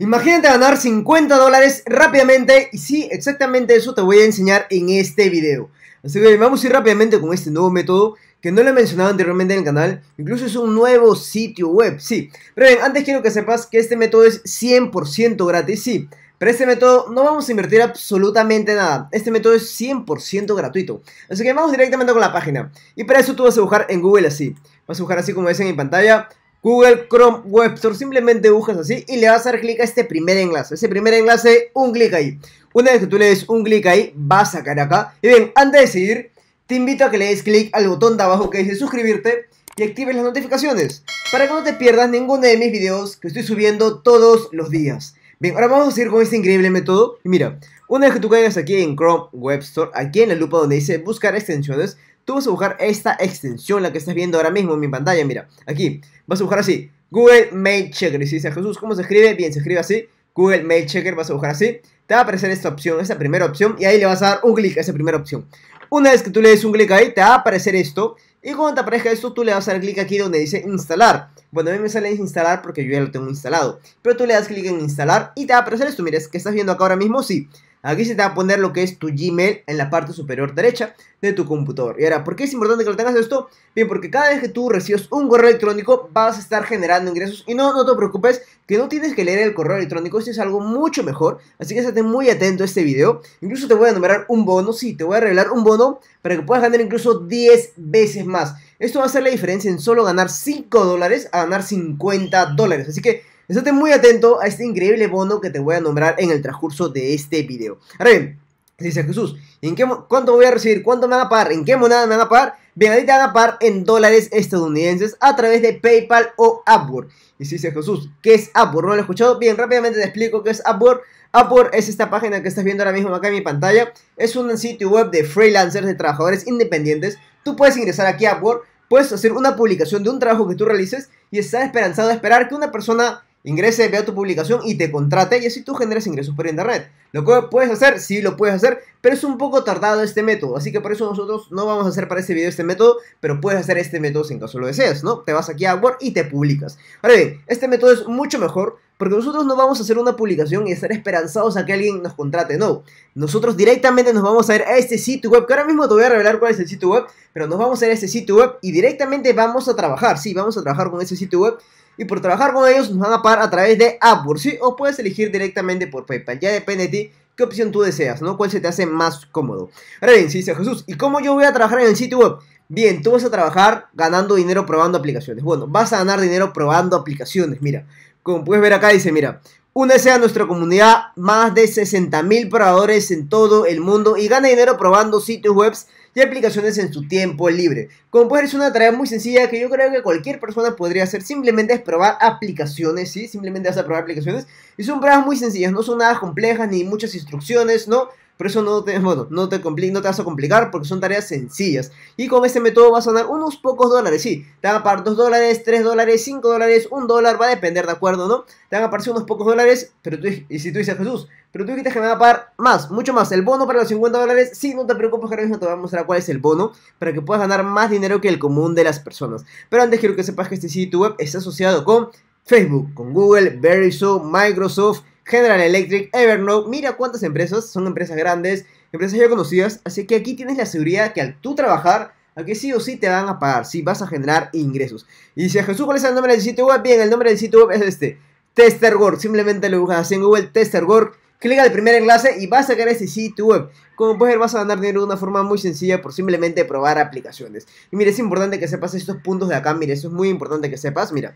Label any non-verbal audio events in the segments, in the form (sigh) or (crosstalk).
Imagínate ganar 50 dólares rápidamente y sí, exactamente eso te voy a enseñar en este video. Así que vamos a ir rápidamente con este nuevo método que no lo he mencionado anteriormente en el canal, incluso es un nuevo sitio web, sí. Pero bien, antes quiero que sepas que este método es 100% gratis, sí. Pero este método no vamos a invertir absolutamente nada. Este método es 100% gratuito. Así que vamos directamente con la página. Y para eso tú vas a buscar en Google así. Vas a buscar así como ves en mi pantalla. Google Chrome Web Store. Simplemente buscas así y le vas a dar clic a este primer enlace. Ese primer enlace, un clic ahí. Una vez que tú le des un clic ahí, vas a sacar acá. Y bien, antes de seguir, te invito a que le des clic al botón de abajo que dice suscribirte y actives las notificaciones para que no te pierdas ninguno de mis videos que estoy subiendo todos los días. Bien, ahora vamos a seguir con este increíble método. Y mira, una vez que tú caigas aquí en Chrome Web Store, aquí en la lupa donde dice buscar extensiones, tú vas a buscar esta extensión, la que estás viendo ahora mismo en mi pantalla, mira, aquí, vas a buscar así, Google Mail Checker, y si Jesús, ¿cómo se escribe? Bien, se escribe así, Google Mail Checker, vas a buscar así, te va a aparecer esta opción, esta primera opción, y ahí le vas a dar un clic a esa primera opción. Una vez que tú le des un clic ahí, te va a aparecer esto, y cuando te aparezca esto, tú le vas a dar clic aquí donde dice instalar. Bueno, a mí me sale instalar porque yo ya lo tengo instalado. Pero tú le das clic en instalar y te va a aparecer esto. Mira, es que estás viendo acá ahora mismo, sí. Aquí se te va a poner lo que es tu Gmail en la parte superior derecha de tu computador. Y ahora, ¿por qué es importante que lo tengas esto? Bien, porque cada vez que tú recibes un correo electrónico vas a estar generando ingresos. Y no, no te preocupes, que no tienes que leer el correo electrónico, esto es algo mucho mejor. Así que estate muy atento a este video. Incluso te voy a enumerar un bono, sí, te voy a revelar un bono para que puedas ganar incluso 10 veces más. Esto va a hacer la diferencia en solo ganar 5 dólares a ganar 50 dólares. Así que Estate muy atento a este increíble bono que te voy a nombrar en el transcurso de este video. Ahora bien, dice Jesús, ¿en qué, ¿cuánto voy a recibir? ¿Cuánto me van a pagar? ¿En qué moneda me van a pagar? Bien, ahí te van a pagar en dólares estadounidenses a través de PayPal o Upwork. Y dice Jesús, ¿qué es Upwork? ¿No lo he escuchado? Bien, rápidamente te explico qué es Upwork. Upwork es esta página que estás viendo ahora mismo acá en mi pantalla. Es un sitio web de freelancers, de trabajadores independientes. Tú puedes ingresar aquí a Upwork, puedes hacer una publicación de un trabajo que tú realices y estar esperanzado a esperar que una persona ingrese, vea tu publicación y te contrate y así tú generas ingresos por internet. Lo que puedes hacer, sí lo puedes hacer, pero es un poco tardado este método, así que por eso nosotros no vamos a hacer para este video este método, pero puedes hacer este método si en caso lo deseas, ¿no? Te vas aquí a Word y te publicas. Ahora bien, este método es mucho mejor porque nosotros no vamos a hacer una publicación y estar esperanzados a que alguien nos contrate, no. Nosotros directamente nos vamos a ir a este sitio web, que ahora mismo te voy a revelar cuál es el sitio web, pero nos vamos a ir a este sitio web y directamente vamos a trabajar, sí, vamos a trabajar con ese sitio web y por trabajar con ellos nos van a pagar a través de Apple, ¿sí? O puedes elegir directamente por PayPal, ya depende de ti qué opción tú deseas, ¿no? ¿Cuál se te hace más cómodo? Ahora bien, si dice Jesús, ¿y cómo yo voy a trabajar en el sitio web? Bien, tú vas a trabajar ganando dinero probando aplicaciones. Bueno, vas a ganar dinero probando aplicaciones, mira. Como puedes ver acá dice, mira, Únese a nuestra comunidad, más de 60.000 probadores en todo el mundo y gana dinero probando sitios webs y aplicaciones en su tiempo libre. Como puedes ver, es una tarea muy sencilla que yo creo que cualquier persona podría hacer. Simplemente es probar aplicaciones, ¿sí? Simplemente vas a probar aplicaciones. Y son pruebas muy sencillas, no son nada complejas ni muchas instrucciones, ¿no? Por eso no te, (laughs) no te, no te vas a complicar porque son tareas sencillas. Y con este método vas a ganar unos pocos dólares, sí. Te van a pagar 2 dólares, 3 dólares, 5 dólares, 1 dólar, va a depender, ¿de acuerdo? ¿no? Te van a aparecer unos pocos dólares, pero tú, y si tú dices, Jesús, pero tú dijiste que me van a pagar más, mucho más. El bono para los 50 dólares, sí, no te preocupes que ahora mismo te voy a mostrar cuál es el bono para que puedas ganar más dinero que el común de las personas. Pero antes quiero que sepas que este sitio web está asociado con Facebook, con Google, Verizon, Microsoft, General Electric, Evernote, mira cuántas empresas, son empresas grandes, empresas ya conocidas, así que aquí tienes la seguridad que al tú trabajar, aquí sí o sí te van a pagar, si sí, vas a generar ingresos. Y si Jesús, ¿cuál es el nombre del sitio web? Bien, el nombre del sitio web es este, TesterWork, simplemente lo buscas en Google, TesterWork, clica el primer enlace y vas a crear ese sitio web. Como puedes ver, vas a ganar dinero de una forma muy sencilla por simplemente probar aplicaciones. Y mira es importante que sepas estos puntos de acá, mira eso es muy importante que sepas, mira.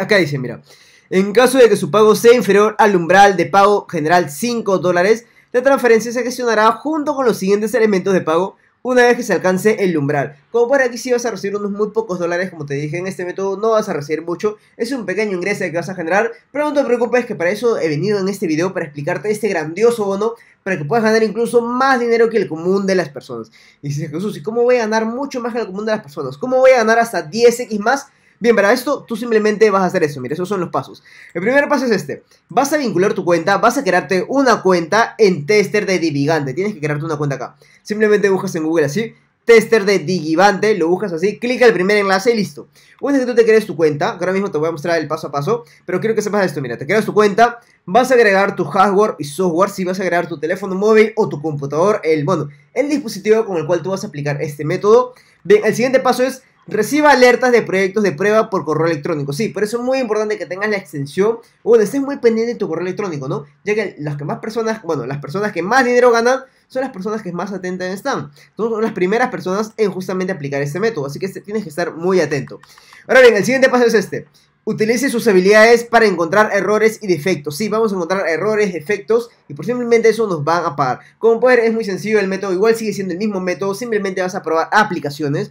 Acá dice, mira, en caso de que su pago sea inferior al umbral de pago general 5 dólares, la transferencia se gestionará junto con los siguientes elementos de pago una vez que se alcance el umbral. Como por aquí si vas a recibir unos muy pocos dólares, como te dije, en este método no vas a recibir mucho, es un pequeño ingreso que vas a generar, pero no te preocupes que para eso he venido en este video para explicarte este grandioso bono para que puedas ganar incluso más dinero que el común de las personas. Y dices, Jesús, ¿y cómo voy a ganar mucho más que el común de las personas? ¿Cómo voy a ganar hasta 10x más? Bien, para esto tú simplemente vas a hacer eso. Mira, esos son los pasos. El primer paso es este. Vas a vincular tu cuenta, vas a crearte una cuenta en tester de Divigante. Tienes que crearte una cuenta acá. Simplemente buscas en Google así, tester de Digivante, lo buscas así, clica el primer enlace y listo. Una vez que tú te crees tu cuenta, ahora mismo te voy a mostrar el paso a paso, pero quiero que sepas esto, mira, te creas tu cuenta, vas a agregar tu hardware y software, si vas a agregar tu teléfono móvil o tu computador, el, bueno, el dispositivo con el cual tú vas a aplicar este método. Bien, el siguiente paso es Reciba alertas de proyectos de prueba por correo electrónico. Sí, por eso es muy importante que tengas la extensión. Bueno, estés muy pendiente de tu correo electrónico, ¿no? Ya que las que más personas, bueno, las personas que más dinero ganan son las personas que más atentas están. Entonces, son las primeras personas en justamente aplicar este método. Así que este, tienes que estar muy atento. Ahora bien, el siguiente paso es este. Utilice sus habilidades para encontrar errores y defectos. Sí, vamos a encontrar errores, defectos y por simplemente eso nos van a pagar. Como pueden ver, es muy sencillo el método. Igual sigue siendo el mismo método. Simplemente vas a probar aplicaciones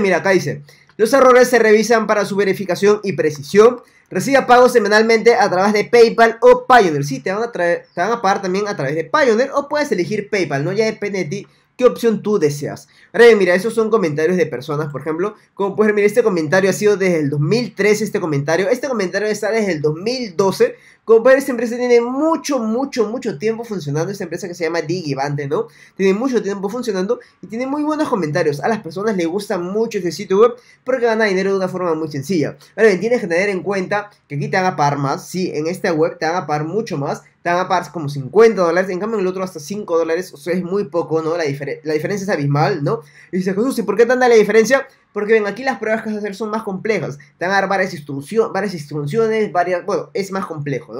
mira, acá dice. Los errores se revisan para su verificación y precisión. Recibe pagos semanalmente a través de PayPal o Pioneer. Sí, te van, a pagar también a través de Pioneer o puedes elegir PayPal, ¿no? Ya depende de ti ¿Qué opción tú deseas? Ahora bien, mira, esos son comentarios de personas, por ejemplo. Como puedes ver, mira, este comentario ha sido desde el 2013, este comentario. Este comentario está desde el 2012. Como puedes ver, esta empresa tiene mucho, mucho, mucho tiempo funcionando. Esta empresa que se llama Digivante, ¿no? Tiene mucho tiempo funcionando y tiene muy buenos comentarios. A las personas les gusta mucho este sitio web porque gana dinero de una forma muy sencilla. Ahora bien, tienes que tener en cuenta que aquí te haga a pagar más. Sí, en esta web te haga a pagar mucho más te van a pagar como 50 dólares, en cambio en el otro hasta 5 dólares, o sea, es muy poco, ¿no? La, la diferencia es abismal, ¿no? Y dice Jesús, ¿y por qué tanta la diferencia? Porque ven, aquí las pruebas que vas a hacer son más complejas, te van a dar varias, varias instrucciones, varias, bueno, es más complejo,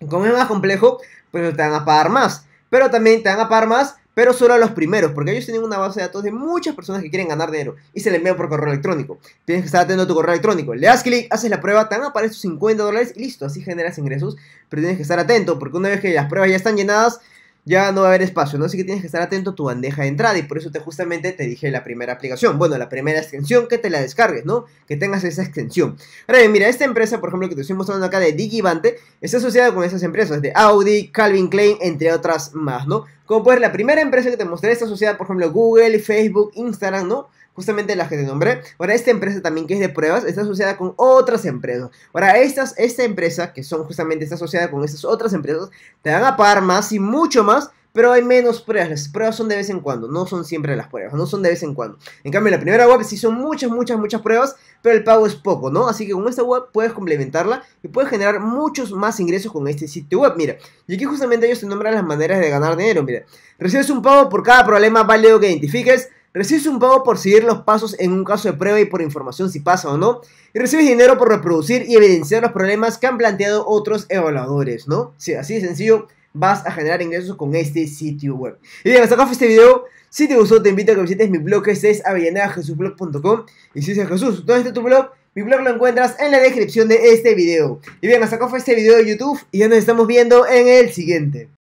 ¿no? Como es más complejo, pues te van a pagar más, pero también te van a pagar más pero solo a los primeros, porque ellos tienen una base de datos de muchas personas que quieren ganar dinero y se les envía por correo electrónico. Tienes que estar atento a tu correo electrónico. Le das clic, haces la prueba, te van 50 dólares y listo, así generas ingresos, pero tienes que estar atento, porque una vez que las pruebas ya están llenadas, ya no va a haber espacio, ¿no? Así que tienes que estar atento a tu bandeja de entrada y por eso te justamente te dije la primera aplicación. Bueno, la primera extensión que te la descargues, ¿no? Que tengas esa extensión. Ahora bien, mira, esta empresa, por ejemplo, que te estoy mostrando acá de Digivante, está asociada con esas empresas de Audi, Calvin Klein, entre otras más, ¿no? Como puedes la primera empresa que te mostré está asociada, por ejemplo, Google, Facebook, Instagram, ¿no? Justamente las que te nombré. Ahora, esta empresa también que es de pruebas está asociada con otras empresas. Ahora, estas, esta empresa que son justamente está asociada con estas otras empresas, te van a pagar más y mucho más pero hay menos pruebas, las pruebas son de vez en cuando, no son siempre las pruebas, no son de vez en cuando. En cambio, la primera web sí son muchas, muchas, muchas pruebas, pero el pago es poco, ¿no? Así que con esta web puedes complementarla y puedes generar muchos más ingresos con este sitio web. Mira, y aquí justamente ellos te nombran las maneras de ganar dinero, mira. Recibes un pago por cada problema válido que identifiques, Recibes un pago por seguir los pasos en un caso de prueba y por información si pasa o no. Y recibes dinero por reproducir y evidenciar los problemas que han planteado otros evaluadores, ¿no? Sí, así de sencillo, vas a generar ingresos con este sitio web. Y bien, hasta acá fue este video. Si te gustó, te invito a que visites mi blog, Que es avellanajesusblog.com Y si es Jesús, ¿dónde está tu blog? Mi blog lo encuentras en la descripción de este video. Y bien, hasta acá fue este video de YouTube y ya nos estamos viendo en el siguiente.